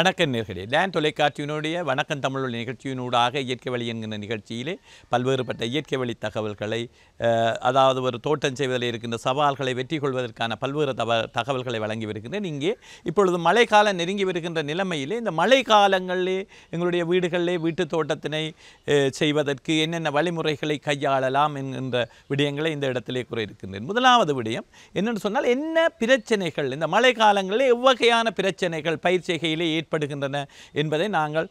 வணக்க நேர்களே லேண்ட் தொலைக்காட்சியினுடைய வணக்கம் தமிழ் நிகழ்ச்சியினூடாக இயற்கை வழி என்கிற நிகழ்ச்சியிலே பல்வேறுபட்ட இயற்கை வழி தகவல்களை அதாவது ஒரு தோட்டம் செய்வதில் இருக்கின்ற சவால்களை வெற்றி கொள்வதற்கான பல்வேறு தவ தகவல்களை வழங்கி வருகின்றேன் இங்கே இப்பொழுது மழைக்காலம் நெருங்கி வருகின்ற நிலைமையிலே இந்த மழை காலங்களிலே எங்களுடைய வீடுகளிலே வீட்டு தோட்டத்தினை செய்வதற்கு என்னென்ன வழிமுறைகளை கையாளலாம் என்கின்ற விடயங்களை இந்த இடத்திலே கூற இருக்கின்றேன் முதலாவது விடயம் என்னென்னு சொன்னால் என்ன பிரச்சனைகள் இந்த மழை காலங்களில் எவ்வகையான பிரச்சனைகள் பயிர் செய்கையிலே செயற்படுகின்றன என்பதை நாங்கள்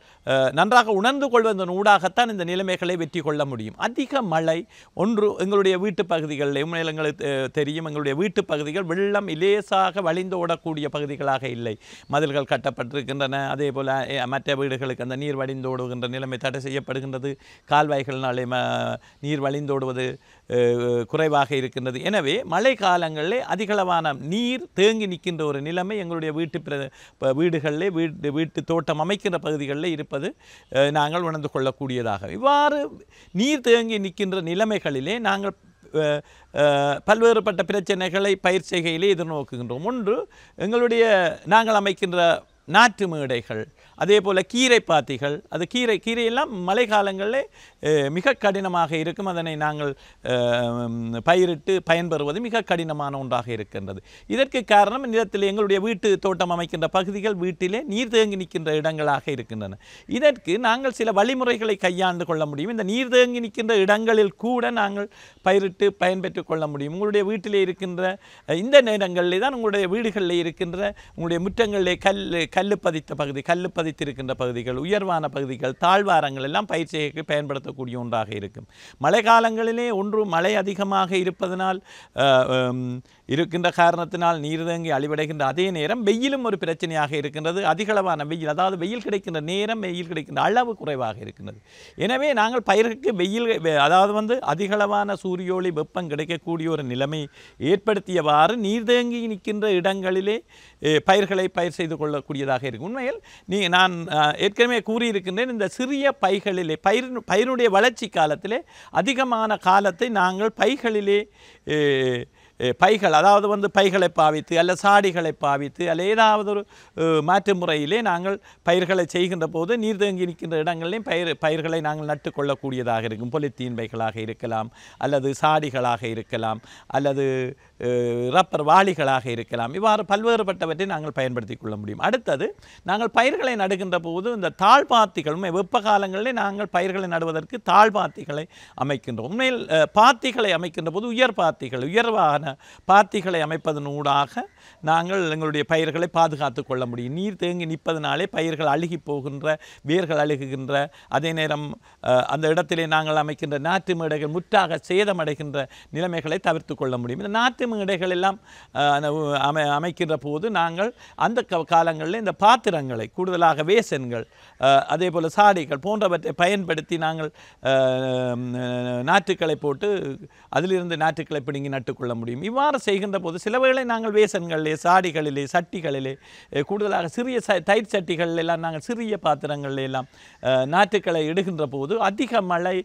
நன்றாக உணர்ந்து கொள்வதன் ஊடாகத்தான் இந்த நிலைமைகளை வெற்றி கொள்ள முடியும் அதிக மழை ஒன்று எங்களுடைய வீட்டு பகுதிகளில் எங்களுக்கு தெரியும் எங்களுடைய வீட்டு பகுதிகள் வெள்ளம் இலேசாக வழிந்து ஓடக்கூடிய பகுதிகளாக இல்லை மதில்கள் கட்டப்பட்டிருக்கின்றன அதே போல் மற்ற வீடுகளுக்கு அந்த நீர் வழிந்தோடுகின்ற நிலைமை தடை செய்யப்படுகின்றது கால்வாய்களினாலே நீர் வழிந்தோடுவது குறைவாக இருக்கின்றது எனவே மழை காலங்களில் அதிகளவான நீர் தேங்கி நிற்கின்ற ஒரு நிலைமை எங்களுடைய வீட்டு பிர வீடுகளில் வீடு இது வீட்டு தோட்டம் அமைக்கின்ற பகுதிகளில் இருப்பது நாங்கள் உணர்ந்து கொள்ளக்கூடியதாக இவ்வாறு நீர் தேங்கி நிற்கின்ற நிலைமைகளிலே நாங்கள் பல்வேறுபட்ட பிரச்சனைகளை பயிர் செய்கையிலே எதிர்நோக்குகின்றோம் ஒன்று எங்களுடைய நாங்கள் அமைக்கின்ற நாற்று மேடைகள் அதே போல் கீரை பாத்திகள் அது கீரை கீரையெல்லாம் மழை காலங்களில் மிக கடினமாக இருக்கும் அதனை நாங்கள் பயிரிட்டு பயன்பெறுவது மிக கடினமான ஒன்றாக இருக்கின்றது இதற்கு காரணம் நிலத்தில் எங்களுடைய வீட்டு தோட்டம் அமைக்கின்ற பகுதிகள் வீட்டிலே நீர் தேங்கி நிற்கின்ற இடங்களாக இருக்கின்றன இதற்கு நாங்கள் சில வழிமுறைகளை கையாண்டு கொள்ள முடியும் இந்த நீர் தேங்கி நிற்கின்ற இடங்களில் கூட நாங்கள் பயிரிட்டு பயன்பெற்று கொள்ள முடியும் உங்களுடைய வீட்டிலே இருக்கின்ற இந்த நேரங்களில் தான் உங்களுடைய வீடுகளில் இருக்கின்ற உங்களுடைய முற்றங்களிலே கல் கல் பதித்த பகுதி கல் பதித்திருக்கின்ற பகுதிகள் உயர்வான பகுதிகள் தாழ்வாரங்கள் எல்லாம் பயிர் பயன்படுத்தக்கூடிய ஒன்றாக இருக்கும் மழை காலங்களிலே ஒன்று மழை அதிகமாக இருப்பதனால் இருக்கின்ற காரணத்தினால் நீர் அழிவடைகின்ற அதே நேரம் வெயிலும் ஒரு பிரச்சனையாக இருக்கின்றது அதிகளவான வெயில் அதாவது வெயில் கிடைக்கின்ற நேரம் வெயில் கிடைக்கின்ற அளவு குறைவாக இருக்கின்றது எனவே நாங்கள் பயிர்களுக்கு வெயில் அதாவது வந்து அதிகளவான சூரியோளி வெப்பம் கிடைக்கக்கூடிய ஒரு நிலைமை ஏற்படுத்தியவாறு நீர்தேங்கி நிற்கின்ற இடங்களிலே பயிர்களை பயிர் செய்து கொள்ளக்கூடியதாக இருக்கும் உண்மையில் நீ நான் ஏற்கனவே கூறியிருக்கின்றேன் இந்த சிறிய பைகளிலே பயிர் பயிருடைய வளர்ச்சி காலத்திலே அதிகமான காலத்தை நாங்கள் பைகளிலே பைகள் அதாவது வந்து பைகளை பாவித்து அல்ல சாடிகளை பாவித்து அல்ல ஏதாவது ஒரு மாற்று முறையிலே நாங்கள் பயிர்களை செய்கின்ற போது நீர் நிற்கின்ற இடங்களிலும் பயிர் பயிர்களை நாங்கள் நட்டு கொள்ளக்கூடியதாக இருக்கும் பொலித்தீன் பைகளாக இருக்கலாம் அல்லது சாடிகளாக இருக்கலாம் அல்லது ரப்பர் வாளிகளாக இருக்கலாம் இவ்வாறு பல்வேறுபட்டவற்றை நாங்கள் பயன்படுத்தி கொள்ள முடியும் அடுத்தது நாங்கள் பயிர்களை நடுகின்ற போது இந்த தாழ்பாத்திகளும் வெப்ப காலங்களிலே நாங்கள் பயிர்களை நடுவதற்கு தாழ்பாத்திகளை அமைக்கின்றோம் உண்மையில் பாத்திகளை அமைக்கின்ற போது உயர் பாத்திகள் உயர்வான பாத்திகளை அமைப்பதன் ஊடாக நாங்கள் எங்களுடைய பயிர்களை பாதுகாத்து கொள்ள முடியும் நீர் தேங்கி நிற்பதனாலே பயிர்கள் அழுகி போகின்ற வேர்கள் அழுகுகின்ற அதே நேரம் அந்த இடத்திலே நாங்கள் அமைக்கின்ற நாற்று மேடைகள் முற்றாக சேதமடைகின்ற நிலைமைகளை தவிர்த்து கொள்ள முடியும் இந்த நாற்று மேடைகள் எல்லாம் அமை அமைக்கின்ற போது நாங்கள் அந்த காலங்களில் இந்த பாத்திரங்களை கூடுதலாக வேசன்கள் அதே போல் சாடிகள் போன்றவற்றை பயன்படுத்தி நாங்கள் நாற்றுக்களை போட்டு அதிலிருந்து நாற்றுக்களை பிடுங்கி நட்டுக்கொள்ள முடியும் முடியும் இவ்வாறு செய்கின்ற போது சில வேளை நாங்கள் வேசன்களிலே சாடிகளிலே சட்டிகளிலே கூடுதலாக சிறிய ச தயிர் சட்டிகள் எல்லாம் நாங்கள் சிறிய பாத்திரங்கள் எல்லாம் நாற்றுக்களை இடுகின்ற போது அதிக மழை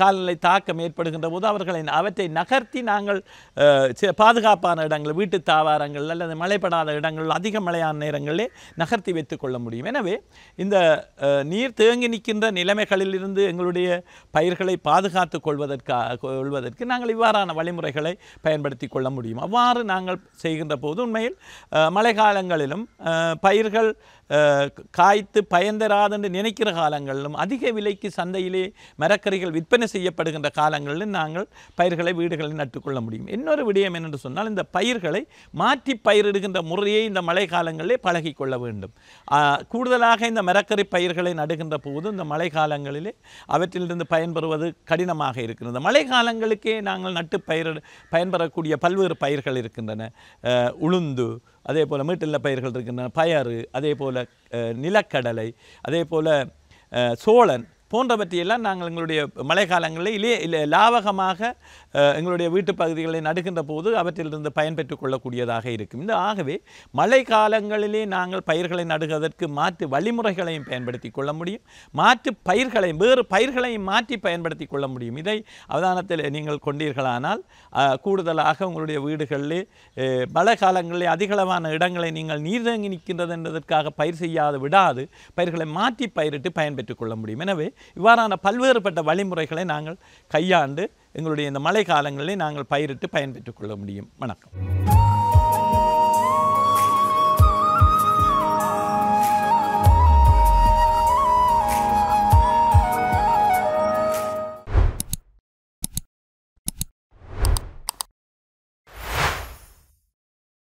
காலநிலை தாக்கம் ஏற்படுகின்ற போது அவர்களை அவற்றை நகர்த்தி நாங்கள் பாதுகாப்பான இடங்கள் வீட்டு தாவாரங்கள் அல்லது மழைப்படாத இடங்கள் அதிக மழையான நேரங்களிலே நகர்த்தி வைத்துக்கொள்ள முடியும் எனவே இந்த நீர் தேங்கி நிற்கின்ற நிலைமைகளிலிருந்து எங்களுடைய பயிர்களை பாதுகாத்துக் கொள்வதற்காக கொள்வதற்கு நாங்கள் இவ்வாறான வழிமுறைகளை பயன்படுத்தி பயன்படுத்தி கொள்ள முடியும் அவ்வாறு நாங்கள் செய்கின்ற போது உண்மையில் மழைக்காலங்களிலும் பயிர்கள் காய்த்து பயந்தராதென்று நினைக்கிற காலங்களிலும் அதிக விலைக்கு சந்தையிலே மரக்கறிகள் விற்பனை செய்யப்படுகின்ற காலங்களிலும் நாங்கள் பயிர்களை வீடுகளில் நட்டுக்கொள்ள முடியும் இன்னொரு விடயம் என்னென்று சொன்னால் இந்த பயிர்களை மாற்றி பயிரிடுகின்ற முறையை இந்த மழை காலங்களிலே பழகிக்கொள்ள வேண்டும் கூடுதலாக இந்த மரக்கறி பயிர்களை நடுகின்ற போது இந்த மழை காலங்களிலே அவற்றிலிருந்து பயன்பெறுவது கடினமாக இருக்கிறது மழை காலங்களுக்கே நாங்கள் நட்டு பயிர் பயன்பெறக்கூடிய பல்வேறு பயிர்கள் இருக்கின்றன உளுந்து அதே போல் மீட்டில் பயிர்கள் இருக்கின்றன பயறு அதே போல் நிலக்கடலை அதே போல் சோழன் போன்றவற்றையெல்லாம் நாங்கள் எங்களுடைய மழை காலங்களிலே இல்லை லாவகமாக எங்களுடைய வீட்டு பகுதிகளை நடுகின்ற போது அவற்றிலிருந்து பயன்பெற்றுக் கொள்ளக்கூடியதாக இருக்கும் இந்த ஆகவே மழை காலங்களிலே நாங்கள் பயிர்களை நடுவதற்கு மாற்று வழிமுறைகளையும் பயன்படுத்தி கொள்ள முடியும் மாற்று பயிர்களையும் வேறு பயிர்களையும் மாற்றி பயன்படுத்தி கொள்ள முடியும் இதை அவதானத்தில் நீங்கள் கொண்டீர்களானால் கூடுதலாக உங்களுடைய வீடுகளிலே மழை காலங்களிலே அதிகளவான இடங்களை நீங்கள் நீர் தேங்கி நிற்கின்றது என்பதற்காக பயிர் செய்யாது விடாது பயிர்களை மாற்றி பயிரிட்டு பயன்பெற்றுக் கொள்ள முடியும் எனவே இவ்வாறான பல்வேறுபட்ட வழிமுறைகளை நாங்கள் கையாண்டு எங்களுடைய இந்த மழை காலங்களில் நாங்கள் பயிரிட்டு பயன்பெற்றுக் கொள்ள முடியும் வணக்கம்